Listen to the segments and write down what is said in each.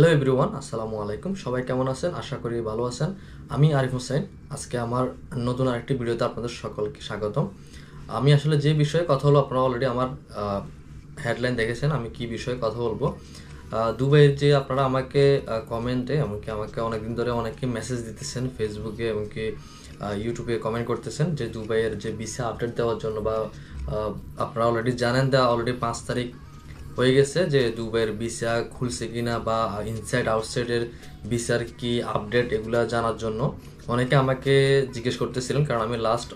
hello everyone আসসালামু আলাইকুম সবাই কেমন আছেন আশা করি ভালো আছেন আমি আরিফ হোসেন আজকে আমার নতুন আরেকটি ভিডিওতে আপনাদের সকলকে স্বাগতম আমি আসলে যে বিষয়ে কথা হলো আপনারা অলরেডি আমার হেডলাইন দেখেছেন আমি কি বিষয়ে কথা বলবো দুবাইয়ের যে আপনারা আমাকে কমেন্টে এমনকি আমাকে অনেকদিন ধরে অনেকে মেসেজ দিতেছেন ফেসবুকে এমনকি ইউটিউবে কমেন্ট করতেছেন যে দুবাইয়ের যে ভিসা আপডেট দেওয়ার জন্য বা আপনারা অলরেডি জানেন দেওয়া অলরেডি পাঁচ তারিখ হয়ে গেছে যে দুবাইয়ের ভিসা খুলছে কিনা বা ইনসাইড আউটসাইডের ভিসার কি আপডেট এগুলা জানার জন্য অনেকে আমাকে জিজ্ঞেস করতেছিলেন কারণ আমি লাস্ট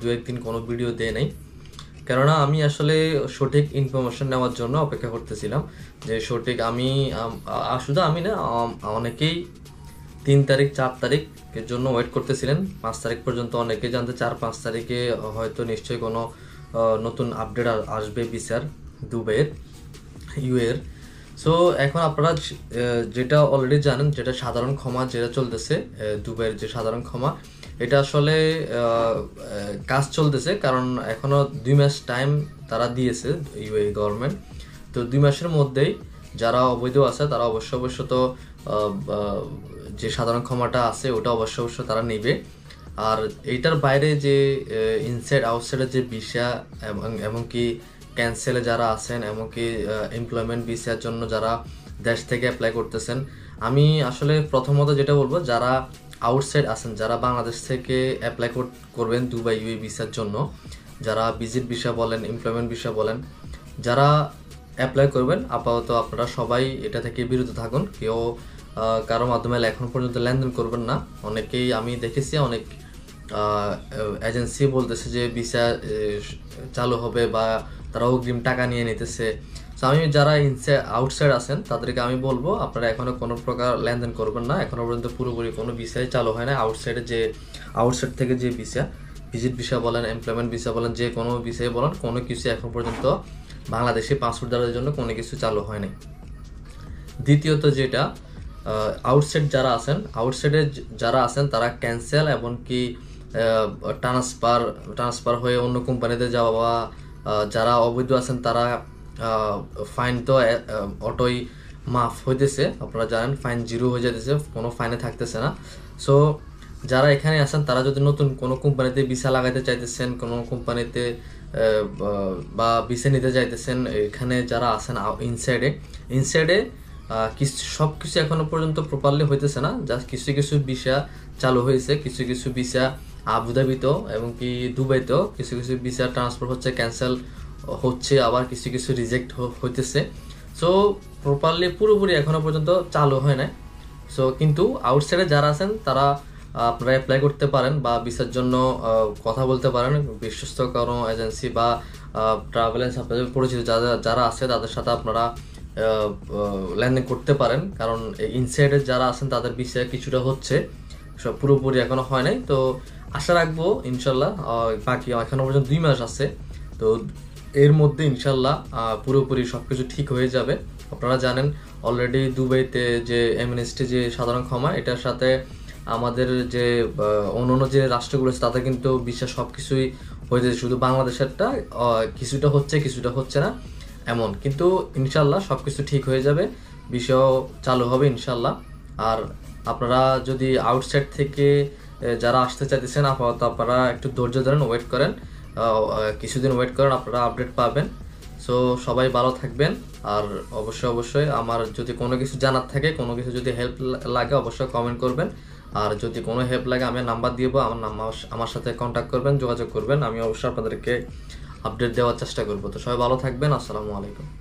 দু একদিন কোনো ভিডিও দেয় নাই কেননা আমি আসলে সঠিক ইনফরমেশন নেওয়ার জন্য অপেক্ষা করতেছিলাম যে সঠিক আমি শুধু আমি না অনেকেই তিন তারিখ চার তারিখের জন্য ওয়েট করতেছিলেন পাঁচ তারিখ পর্যন্ত অনেকে জানতে চার পাঁচ তারিখে হয়তো নিশ্চয়ই কোনো নতুন আপডেট আসবে বিচার দুবাইয়ের ইউএর সো এখন আপনারা যেটা অলরেডি জানেন যেটা সাধারণ ক্ষমা যেটা চলতেছে দুবাইয়ের যে সাধারণ ক্ষমা এটা আসলে কাজ চলতেছে কারণ এখনও দুই মাস টাইম তারা দিয়েছে ইউএ গভর্নমেন্ট তো দুই মাসের মধ্যেই যারা অবৈধ আছে তারা অবশ্য অবশ্য তো যে সাধারণ ক্ষমাটা আছে ওটা অবশ্য অবশ্য তারা নেবে আর এইটার বাইরে যে ইনসাইড আউটসাইডের যে ভিসা এবং এমনকি ক্যান্সেলে যারা আছেন এমনকি এমপ্লয়মেন্ট ভিসার জন্য যারা দেশ থেকে অ্যাপ্লাই করতেছেন আমি আসলে প্রথমত যেটা বলবো যারা আউটসাইড আছেন যারা বাংলাদেশ থেকে অ্যাপ্লাই করবেন দুবাই ইউএ ভিসার জন্য যারা ভিজিট ভিসা বলেন এমপ্লয়মেন্ট বিষয় বলেন যারা অ্যাপ্লাই করবেন আপাতত আপনারা সবাই এটা থেকে বিরত থাকুন কেউ কারো মাধ্যমে এখন পর্যন্ত লেনদেন করবেন না অনেকেই আমি দেখেছি অনেক এজেন্সি বলতেছে যে ভিসা চালু হবে বা তারা অগ্রিম টাকা নিয়ে নিতেছে সো আমি যারা ইনসে আউটসাইড আছেন তাদেরকে আমি বলবো আপনারা এখনও কোনো প্রকার লেনদেন করবেন না এখনও পর্যন্ত পুরোপুরি কোনো বিষয় চালু হয় না আউটসাইডে যে আউটসাইড থেকে যে বিষয় ভিজিট বিষয় বলেন এমপ্লয়মেন্ট বিষয় বলেন যে কোনো বিষয়ে বলেন কোনো কিছু এখন পর্যন্ত বাংলাদেশে পাসপোর্ট পাসপোর্টদারদের জন্য কোনো কিছু চালু হয় নাই দ্বিতীয়ত যেটা আউটসাইড যারা আছেন আউটসাইডে যারা আছেন তারা ক্যান্সেল এমনকি ট্রান্সফার ট্রান্সফার হয়ে অন্য কোম্পানিতে যাওয়া যারা অবৈধ আছেন তারা ফাইন তো অটোই মাফ হইতেছে আপনারা জানেন ফাইন জিরো হয়ে যেতেছে কোনো ফাইনে থাকতেছে না সো যারা এখানে আসেন তারা যদি নতুন কোনো কোম্পানিতে ভিসা লাগাইতে চাইতেছেন কোনো কোম্পানিতে বা ভিসা নিতে চাইতেছেন এখানে যারা আসেন ইনসাইডে ইনসাইডে সব কিছু এখনো পর্যন্ত প্রপারলি হইতেছে না জাস্ট কিছু কিছু ভিসা চালু হয়েছে কিছু কিছু ভিসা আবুধাবিতেও এবং কি দুবাইতেও কিছু কিছু ভিসা ট্রান্সফার হচ্ছে ক্যান্সেল হচ্ছে আবার কিছু কিছু রিজেক্ট হইতেছে সো প্রপারলি পুরোপুরি এখনও পর্যন্ত চালু হয় নাই সো কিন্তু আউটসাইডে যারা আছেন তারা আপনারা অ্যাপ্লাই করতে পারেন বা ভিসার জন্য কথা বলতে পারেন বিশ্বস্ত কোনো এজেন্সি বা ট্রাভেল এজেন্সি আপনাদের পরিচিত যারা যারা আছে তাদের সাথে আপনারা লেনদেন করতে পারেন কারণ ইনসাইডে যারা আছেন তাদের বিষয়ে কিছুটা হচ্ছে সব পুরোপুরি এখনো হয় নাই তো আশা রাখবো ইনশাল্লাহ বাকি এখনো পর্যন্ত দুই মাস আছে তো এর মধ্যে ইনশাল্লাহ পুরোপুরি সব কিছু ঠিক হয়ে যাবে আপনারা জানেন অলরেডি দুবাইতে যে এমএনএসটি যে সাধারণ ক্ষমা এটার সাথে আমাদের যে অন্য অন্য যে রাষ্ট্রগুলো আছে তাদের কিন্তু বিশ্বের সব কিছুই হয়ে যাচ্ছে শুধু বাংলাদেশেরটা কিছুটা হচ্ছে কিছুটা হচ্ছে না এমন কিন্তু ইনশাল্লাহ সব কিছু ঠিক হয়ে যাবে বিষয় চালু হবে ইনশাল্লাহ আর আপনারা যদি আউটসাইড থেকে যারা আসতে চাইতেছেন আপাতত আপনারা একটু ধৈর্য ধরেন ওয়েট করেন কিছুদিন ওয়েট করেন আপনারা আপডেট পাবেন সো সবাই ভালো থাকবেন আর অবশ্যই অবশ্যই আমার যদি কোনো কিছু জানার থাকে কোনো কিছু যদি হেল্প লাগে অবশ্যই কমেন্ট করবেন আর যদি কোনো হেল্প লাগে আমি নাম্বার দিব আমার আমার সাথে কন্ট্যাক্ট করবেন যোগাযোগ করবেন আমি অবশ্যই আপনাদেরকে আপডেট দেওয়ার চেষ্টা করবো তো সবাই ভালো থাকবেন আসসালামু আলাইকুম